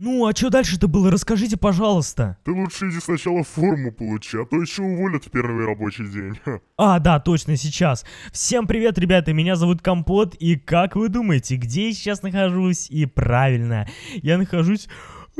Ну, а что дальше-то было? Расскажите, пожалуйста. Ты лучше иди сначала форму получи, а то еще уволят в первый рабочий день. А, да, точно, сейчас. Всем привет, ребята, меня зовут Компот, и как вы думаете, где я сейчас нахожусь? И правильно, я нахожусь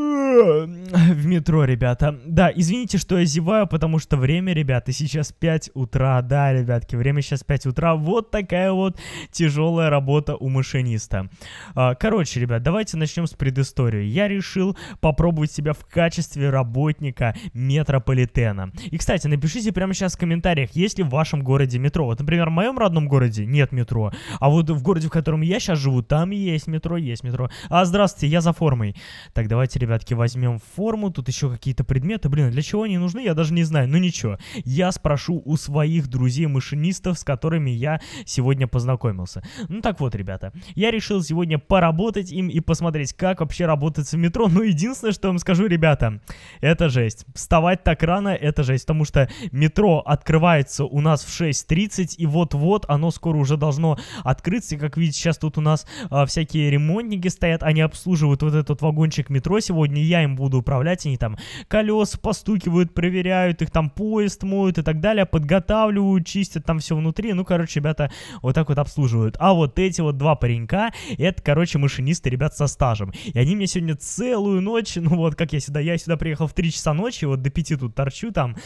Э, в метро, ребята. Да, извините, что я зеваю, потому что время, ребята, сейчас 5 утра. Да, ребятки, время сейчас 5 утра. Вот такая вот тяжелая работа у машиниста. А, короче, ребят, давайте начнем с предыстории. Я решил попробовать себя в качестве работника метрополитена. И, кстати, напишите прямо сейчас в комментариях, есть ли в вашем городе метро. Вот, например, в моем родном городе нет метро. А вот в городе, в котором я сейчас живу, там есть метро, есть метро. А, здравствуйте, я за формой. Так, давайте, ребята, ребятки, возьмем форму, тут еще какие-то предметы. Блин, а для чего они нужны, я даже не знаю. Ну ничего, я спрошу у своих друзей-машинистов, с которыми я сегодня познакомился. Ну так вот, ребята, я решил сегодня поработать им и посмотреть, как вообще работает в метро. но ну, единственное, что я вам скажу, ребята, это жесть. Вставать так рано, это жесть, потому что метро открывается у нас в 6.30, и вот-вот оно скоро уже должно открыться. И как видите, сейчас тут у нас а, всякие ремонтники стоят, они обслуживают вот этот вагончик метро сегодня я им буду управлять, они там колеса постукивают, проверяют, их там поезд моют и так далее, подготавливают, чистят там все внутри, ну, короче, ребята вот так вот обслуживают. А вот эти вот два паренька, это, короче, машинисты, ребят, со стажем. И они мне сегодня целую ночь, ну вот как я сюда, я сюда приехал в 3 часа ночи, вот до 5 тут торчу, там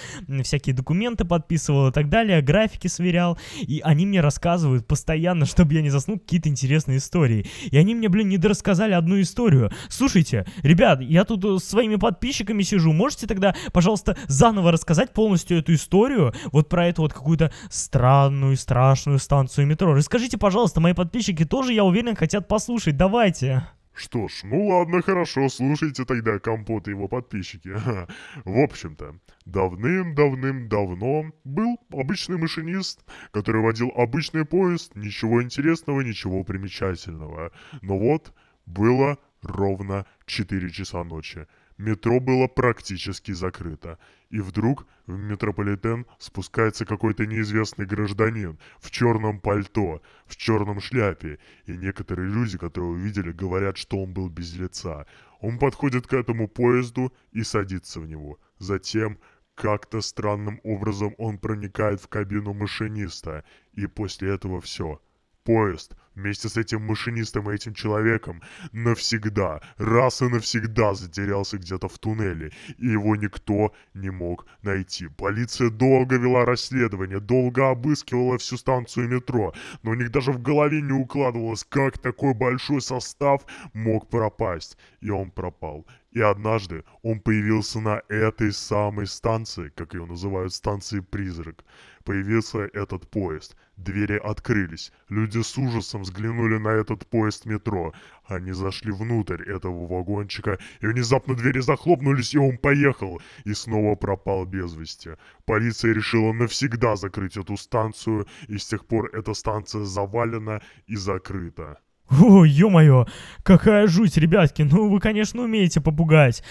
всякие документы подписывал и так далее, графики сверял, и они мне рассказывают постоянно, чтобы я не заснул, какие-то интересные истории. И они мне, блин, не дорассказали одну историю. Слушайте, ребят, ребят, я тут э, своими подписчиками сижу, можете тогда, пожалуйста, заново рассказать полностью эту историю, вот про эту вот какую-то странную, страшную станцию метро. Расскажите, пожалуйста, мои подписчики тоже, я уверен, хотят послушать, давайте. Что ж, ну ладно, хорошо, слушайте тогда Компот и его подписчики. В общем-то, давным-давным-давно был обычный машинист, который водил обычный поезд, ничего интересного, ничего примечательного. Но вот было ровно 4 часа ночи. Метро было практически закрыто. И вдруг в метрополитен спускается какой-то неизвестный гражданин в черном пальто, в черном шляпе. И некоторые люди, которые увидели, говорят, что он был без лица. Он подходит к этому поезду и садится в него. Затем как-то странным образом он проникает в кабину машиниста. И после этого все поезд вместе с этим машинистом и этим человеком навсегда, раз и навсегда затерялся где-то в туннеле, и его никто не мог найти. Полиция долго вела расследование, долго обыскивала всю станцию метро, но у них даже в голове не укладывалось, как такой большой состав мог пропасть. И он пропал. И однажды он появился на этой самой станции, как ее называют станции «Призрак». Появился этот поезд. Двери открылись. Люди с ужасом взглянули на этот поезд метро. Они зашли внутрь этого вагончика, и внезапно двери захлопнулись, и он поехал. И снова пропал без вести. Полиция решила навсегда закрыть эту станцию, и с тех пор эта станция завалена и закрыта. О, ё-моё, какая жуть, ребятки, ну вы, конечно, умеете попугать.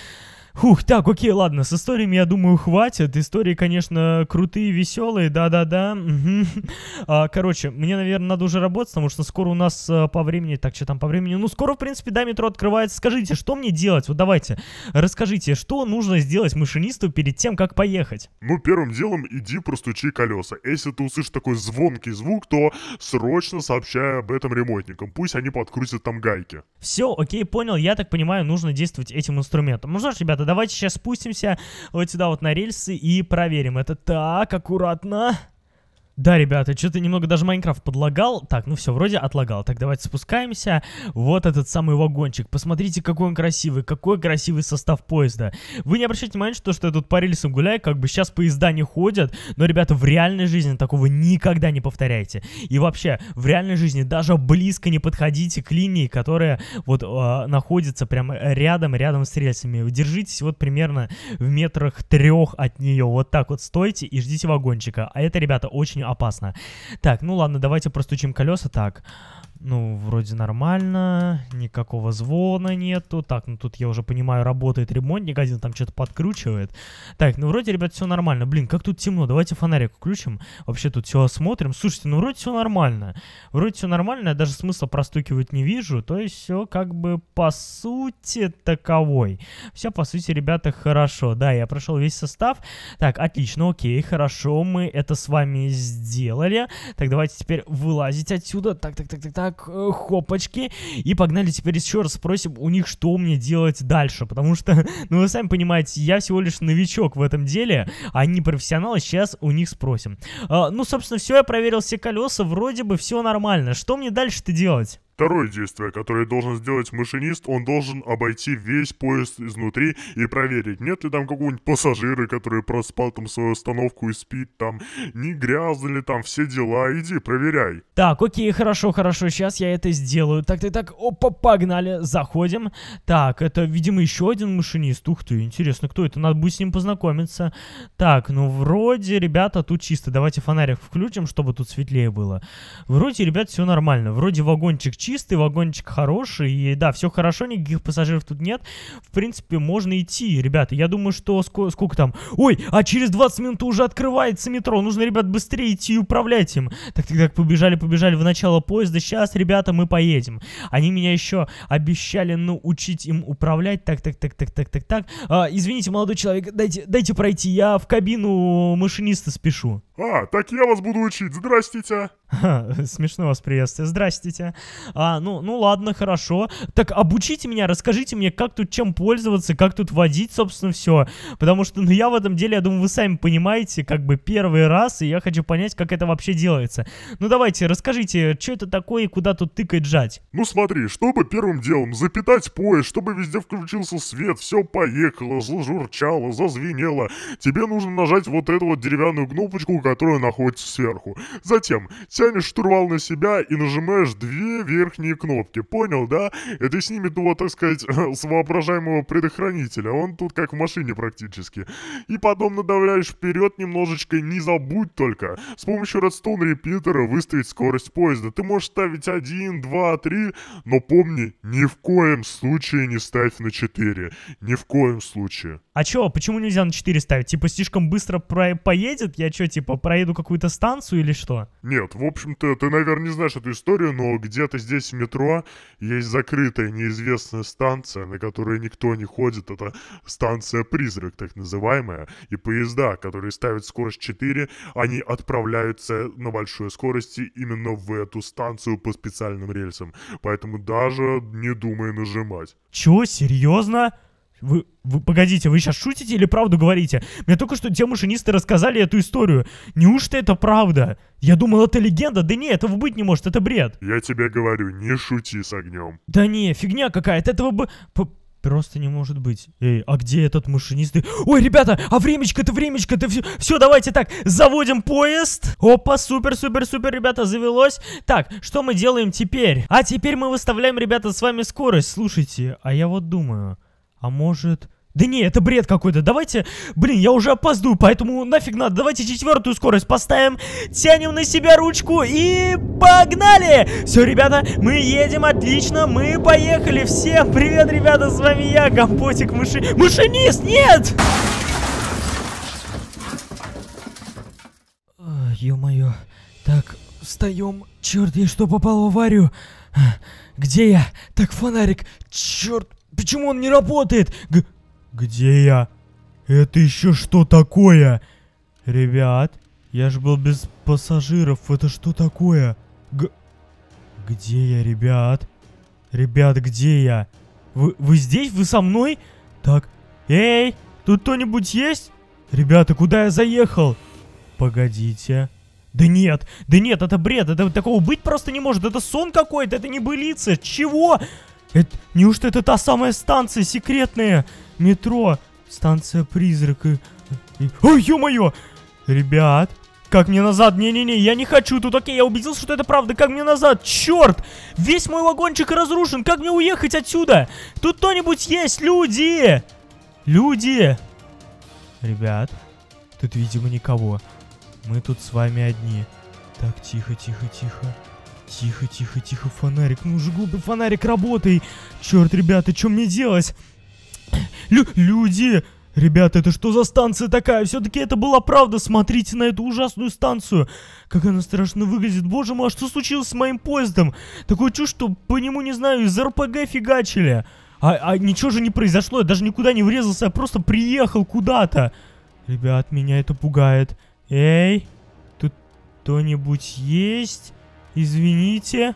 Хух, так, окей, ладно, с историями, я думаю, хватит. Истории, конечно, крутые, веселые, да-да-да. А, короче, мне, наверное, надо уже работать, потому что скоро у нас э, по времени, так, что там по времени? Ну, скоро, в принципе, да, метро открывается. Скажите, что мне делать? Вот давайте, расскажите, что нужно сделать машинисту перед тем, как поехать? Ну, первым делом иди простучи колеса. Если ты услышишь такой звонкий звук, то срочно сообщай об этом ремонтникам. Пусть они подкрутят там гайки. Все, окей, понял. Я так понимаю, нужно действовать этим инструментом. Ну знаешь, ребята, Давайте сейчас спустимся вот сюда вот на рельсы и проверим это. Так, аккуратно. Да, ребята, что-то немного даже Майнкрафт подлагал. Так, ну все, вроде отлагал. Так, давайте спускаемся. Вот этот самый вагончик. Посмотрите, какой он красивый. Какой красивый состав поезда. Вы не обращайте внимания, что, что я тут по рельсам гуляю. Как бы сейчас поезда не ходят. Но, ребята, в реальной жизни такого никогда не повторяйте. И вообще, в реальной жизни даже близко не подходите к линии, которая вот э, находится прямо рядом-рядом с рельсами. Держитесь вот примерно в метрах трех от нее. Вот так вот стойте и ждите вагончика. А это, ребята, очень опасно. Так, ну ладно, давайте простучим колеса. Так, ну, вроде нормально, никакого звона нету. Так, ну тут я уже понимаю, работает ремонтник один, там что-то подкручивает. Так, ну вроде, ребят, все нормально. Блин, как тут темно, давайте фонарик включим. Вообще тут все осмотрим. Слушайте, ну вроде все нормально. Вроде все нормально, я даже смысла простукивать не вижу. То есть все как бы по сути таковой. Все по сути, ребята, хорошо. Да, я прошел весь состав. Так, отлично, окей, хорошо, мы это с вами сделали. Так, давайте теперь вылазить отсюда. Так, так, так, так, так так, э, хопочки. И погнали теперь еще раз спросим у них, что мне делать дальше. Потому что, ну вы сами понимаете, я всего лишь новичок в этом деле, а не профессионал. Сейчас у них спросим. А, ну, собственно, все, я проверил все колеса, вроде бы все нормально. Что мне дальше-то делать? Второе действие, которое должен сделать машинист, он должен обойти весь поезд изнутри и проверить, нет ли там какого-нибудь пассажира, который проспал там свою остановку и спит там, не грязно ли там, все дела, иди проверяй. Так, окей, хорошо, хорошо, сейчас я это сделаю. Так, так, так, опа, погнали, заходим. Так, это, видимо, еще один машинист. Ух ты, интересно, кто это? Надо будет с ним познакомиться. Так, ну вроде, ребята, тут чисто. Давайте фонарик включим, чтобы тут светлее было. Вроде, ребят, все нормально. Вроде вагончик чистый, вагончик хороший, и да, все хорошо, никаких пассажиров тут нет. В принципе, можно идти, ребята. Я думаю, что сколько, сколько там? Ой, а через 20 минут уже открывается метро. Нужно, ребят, быстрее идти и управлять им. Так, так, так, побежали, побежали в начало поезда. Сейчас, ребята, мы поедем. Они меня еще обещали научить им управлять. Так, так, так, так, так, так, так. А, извините, молодой человек, дайте, дайте пройти. Я в кабину машиниста спешу. А, так я вас буду учить. Здрастите. Смешно вас приветствие. Здрастите. А, ну, ну ладно, хорошо. Так обучите меня, расскажите мне, как тут чем пользоваться, как тут водить, собственно, все. Потому что, ну, я в этом деле, я думаю, вы сами понимаете, как бы первый раз, и я хочу понять, как это вообще делается. Ну, давайте, расскажите, что это такое и куда тут тыкать жать? Ну, смотри, чтобы первым делом запитать поезд, чтобы везде включился свет, все поехало, зажурчало, зазвенело, тебе нужно нажать вот эту вот деревянную кнопочку, которая находится сверху. Затем тянешь штурвал на себя и нажимаешь две верхние кнопки. Понял, да? Это снимет его, так сказать, с воображаемого предохранителя. Он тут как в машине практически. И потом надавляешь вперед немножечко. Не забудь только с помощью Redstone репитера выставить скорость поезда. Ты можешь ставить 1, 2, 3, но помни, ни в коем случае не ставь на 4. Ни в коем случае. А чё, почему нельзя на 4 ставить? Типа слишком быстро про поедет? Я чё, типа Типа, проеду какую-то станцию или что? Нет, в общем-то, ты, наверное, не знаешь эту историю, но где-то здесь в метро есть закрытая неизвестная станция, на которой никто не ходит. Это станция-призрак, так называемая. И поезда, которые ставят скорость 4, они отправляются на большой скорости именно в эту станцию по специальным рельсам. Поэтому даже не думай нажимать. Чё, серьезно? Вы, вы, погодите, вы сейчас шутите или правду говорите? Мне только что те машинисты рассказали эту историю. Неужто это правда? Я думал, это легенда. Да не, этого быть не может, это бред. Я тебе говорю, не шути с огнем. Да не, фигня какая-то, этого бы... Просто не может быть. Эй, а где этот машинист? Ой, ребята, а времечко-то, времечко-то, все, все, давайте так, заводим поезд. Опа, супер, супер, супер, ребята, завелось. Так, что мы делаем теперь? А теперь мы выставляем, ребята, с вами скорость, слушайте. А я вот думаю, а может... Да не, это бред какой-то. Давайте... Блин, я уже опаздываю, поэтому нафиг надо. Давайте четвертую скорость поставим. Тянем на себя ручку и... Погнали! Все, ребята, мы едем отлично. Мы поехали. Всем привет, ребята. С вами я, Гамботик мыши, Машинист, нет! Ё-моё. Так, встаем. Черт, я что, попал в аварию? Где я? Так, фонарик. Черт, Почему он не работает? Г где я? Это еще что такое? Ребят, я же был без пассажиров. Это что такое? Г где я, ребят? Ребят, где я? Вы, вы здесь? Вы со мной? Так, эй, тут кто-нибудь есть? Ребята, куда я заехал? Погодите. Да нет, да нет, это бред, это такого быть просто не может, это сон какой-то, это не былица, чего? Это, неужто это та самая станция секретная? Метро. Станция призрак. И, и... Ой, ё-моё! Ребят, как мне назад? Не-не-не, я не хочу тут, окей, я убедился, что это правда. Как мне назад? Черт! Весь мой вагончик разрушен. Как мне уехать отсюда? Тут кто-нибудь есть? Люди! Люди! Ребят, тут, видимо, никого. Мы тут с вами одни. Так, тихо, тихо, тихо. Тихо, тихо, тихо, фонарик. Ну же, глупый фонарик, работай. Черт, ребята, что мне делать? Лю люди! Ребята, это что за станция такая? Все-таки это была правда. Смотрите на эту ужасную станцию. Как она страшно выглядит. Боже мой, а что случилось с моим поездом? Такое чувство, что по нему, не знаю, из РПГ фигачили. А, а ничего же не произошло. Я даже никуда не врезался. Я просто приехал куда-то. Ребят, меня это пугает. Эй, тут кто-нибудь есть? Извините.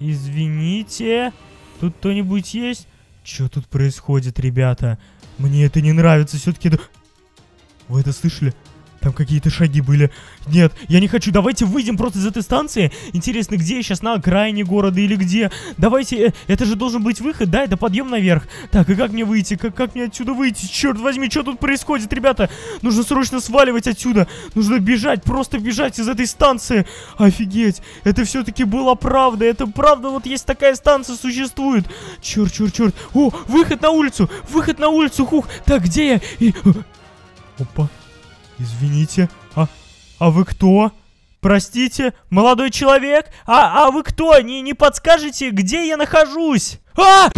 Извините. Тут кто-нибудь есть? Что тут происходит, ребята? Мне это не нравится. Все-таки это... Вы это слышали? Там какие-то шаги были. Нет, я не хочу. Давайте выйдем просто из этой станции. Интересно, где я сейчас? На окраине города или где? Давайте, э, это же должен быть выход, да? Это подъем наверх. Так, и как мне выйти? Как, как мне отсюда выйти? Черт возьми, что тут происходит, ребята? Нужно срочно сваливать отсюда. Нужно бежать, просто бежать из этой станции. Офигеть, это все-таки была правда. Это правда, вот есть такая станция существует. Черт, черт, черт. О, выход на улицу, выход на улицу, хух. Так, где я? И... Э, опа, «Извините, а, а вы кто?» «Простите, молодой человек, а, а вы кто? Не, не подскажете, где я нахожусь?» «А!»